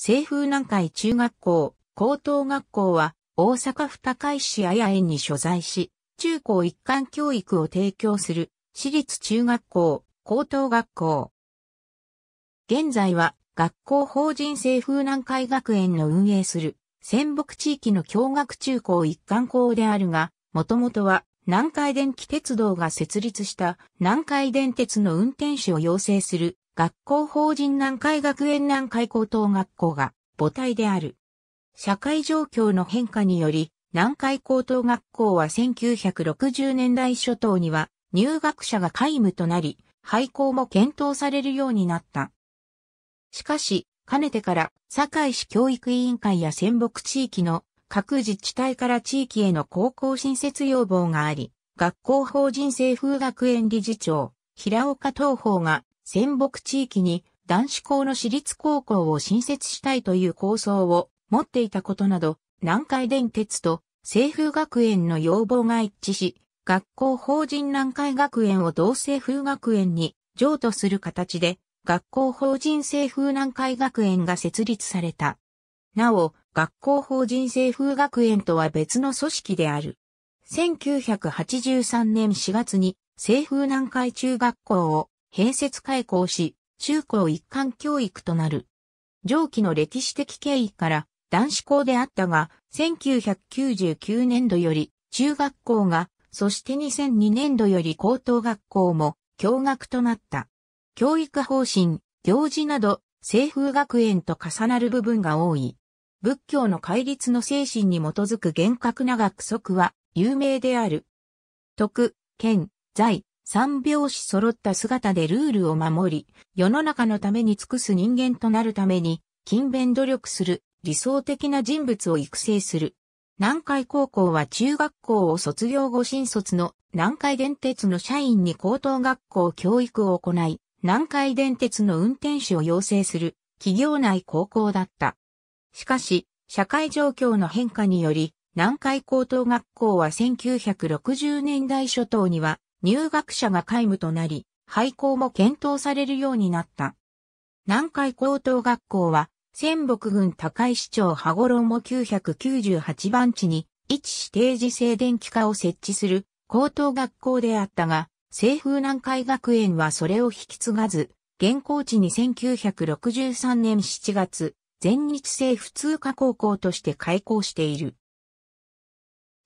西風南海中学校、高等学校は、大阪府高石綾園に所在し、中高一貫教育を提供する、私立中学校、高等学校。現在は、学校法人西風南海学園の運営する、仙北地域の共学中高一貫校であるが、もともとは、南海電気鉄道が設立した南海電鉄の運転手を養成する学校法人南海学園南海高等学校が母体である。社会状況の変化により、南海高等学校は1960年代初頭には入学者が皆無となり、廃校も検討されるようになった。しかし、かねてから堺市教育委員会や仙北地域の各自治体から地域への高校新設要望があり、学校法人政風学園理事長、平岡東宝が仙北地域に男子校の私立高校を新設したいという構想を持っていたことなど、南海電鉄と清風学園の要望が一致し、学校法人南海学園を同清風学園に譲渡する形で、学校法人清風南海学園が設立された。なお、学校法人清風学園とは別の組織である。1983年4月に清風南海中学校を併設開校し、中高一貫教育となる。上記の歴史的経緯から男子校であったが、1999年度より中学校が、そして2002年度より高等学校も共学となった。教育方針、行事など、清風学園と重なる部分が多い。仏教の戒律の精神に基づく厳格な学則は有名である。徳、県、財、三拍子揃った姿でルールを守り、世の中のために尽くす人間となるために、勤勉努力する、理想的な人物を育成する。南海高校は中学校を卒業後新卒の南海電鉄の社員に高等学校教育を行い、南海電鉄の運転手を養成する企業内高校だった。しかし、社会状況の変化により、南海高等学校は1960年代初頭には入学者が皆無となり、廃校も検討されるようになった。南海高等学校は、仙北郡高石町羽衣998番地に、一指定時制電気化を設置する高等学校であったが、西風南海学園はそれを引き継がず、現行地に1963年7月、全日制普通科高校として開校している。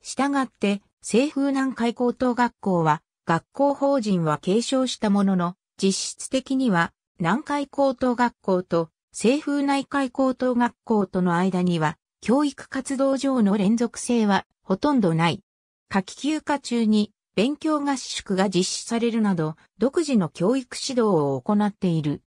したがって、西風南海高等学校は、学校法人は継承したものの、実質的には南海高等学校と西風内海高等学校との間には教育活動上の連続性はほとんどない。夏季休暇中に勉強合宿が実施されるなど独自の教育指導を行っている。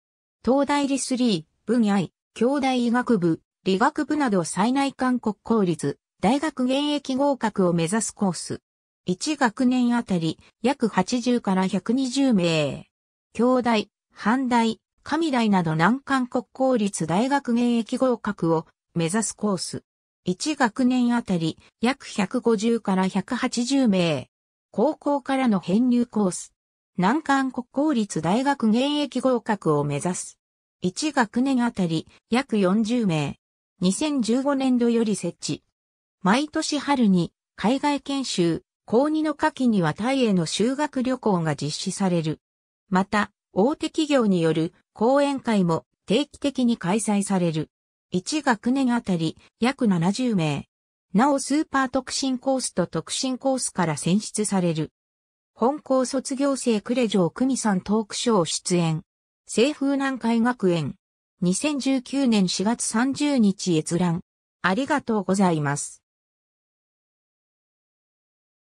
東大理3、分野兄弟医学部、理学部など最内韓国公立、大学現役合格を目指すコース。1学年あたり約80から120名。京大、阪大、神大など難関国公立大学現役合格を目指すコース。1学年あたり約150から180名。高校からの編入コース。難関国公立大学現役合格を目指す。1学年あたり約40名。2015年度より設置。毎年春に海外研修、高2の夏季にはタイへの修学旅行が実施される。また、大手企業による講演会も定期的に開催される。1学年あたり約70名。なおスーパー特進コースと特進コースから選出される。本校卒業生クレジョー久美さんトークショー出演。西風南海学園。2019年4月30日閲覧。ありがとうございます。